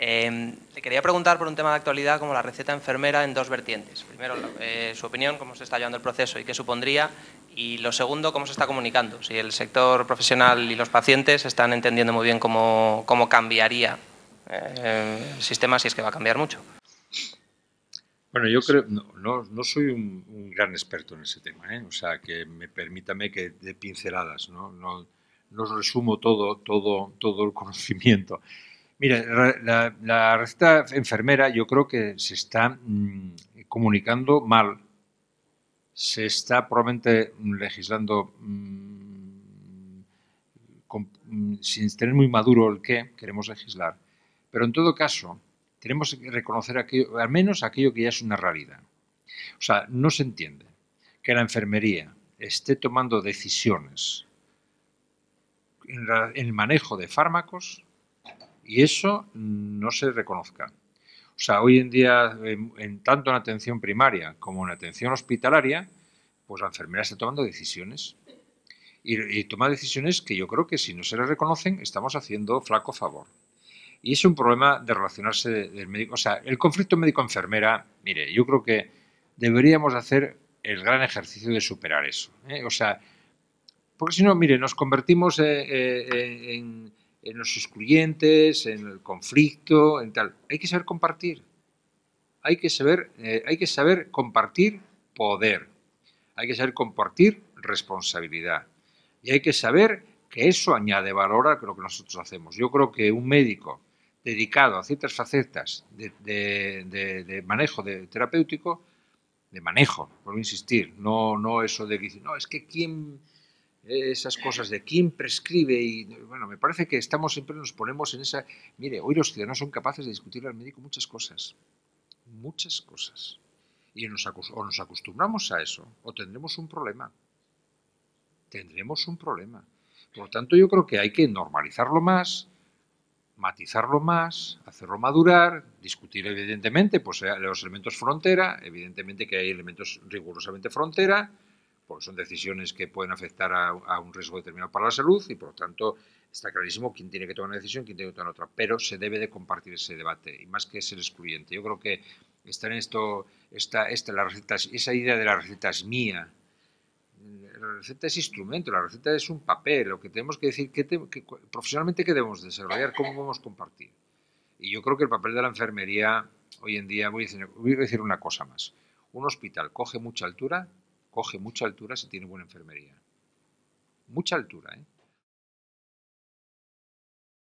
Eh, le quería preguntar por un tema de actualidad como la receta enfermera en dos vertientes. Primero, eh, su opinión, cómo se está llevando el proceso y qué supondría. Y lo segundo, cómo se está comunicando. Si el sector profesional y los pacientes están entendiendo muy bien cómo, cómo cambiaría eh, el sistema, si es que va a cambiar mucho. Bueno, yo creo, no, no, soy un, gran experto en ese tema, ¿eh? o sea, que me permítame que dé pinceladas, ¿no? no, no resumo todo, todo, todo el conocimiento Mire, la, la, receta enfermera yo creo que se está mm, comunicando mal. Se está probablemente mm, legislando mm, sin tener muy maduro el qué queremos legislar. Pero en todo caso, tenemos que reconocer al menos aquello que ya es una realidad. O sea, no se entiende que la enfermería esté tomando decisiones en el manejo de fármacos y eso no se reconozca. O sea, hoy en día, en, tanto en atención primaria como en atención hospitalaria, pues la enfermera está tomando decisiones. Y, toma decisiones que yo creo que si no se le reconocen, estamos haciendo flaco favor. Y es un problema de relacionarse del médico. O sea, el conflicto médico-enfermera, mire, yo creo que deberíamos hacer el gran ejercicio de superar eso. ¿eh? O sea, porque si no, mire, nos convertimos eh, eh, en, en los excluyentes, en el conflicto, en tal. Hay que saber compartir. Hay que saber, eh, hay que saber compartir poder. Hay que saber compartir responsabilidad. Y hay que saber que eso añade valor a lo que nosotros hacemos. Yo creo que un médico dedicado a ciertas facetas de, de, manejo terapéutico, de manejo, por insistir, no, no eso de que no, es que quién esas cosas de quién prescribe y bueno, me parece que estamos siempre nos ponemos en esa, mire, hoy los ciudadanos son capaces de discutirle al médico muchas cosas, muchas cosas. Y nos, o nos acostumbramos a eso o tendremos un problema. Tendremos un problema. Por lo tanto, yo creo que hay que normalizarlo más, matizarlo más, hacerlo madurar, discutir evidentemente pues, eh, los elementos frontera, evidentemente que hay elementos rigurosamente frontera, son decisiones que pueden afectar a, un riesgo determinado para la salud y por lo tanto está clarísimo quién tiene que tomar una decisión, quién tiene que tomar otra, pero se debe de compartir ese debate y más que ser excluyente. Yo creo que está en esto, esta, la receta, esa idea de la receta es mía, la receta es instrumento, la receta es un papel, lo que tenemos que decir, que, profesionalmente qué debemos desarrollar, cómo vamos a compartir. Y yo creo que el papel de la enfermería hoy en día, voy a decir una cosa más, un hospital coge mucha altura coge mucha altura si tiene buena enfermería. Mucha altura, ¿eh?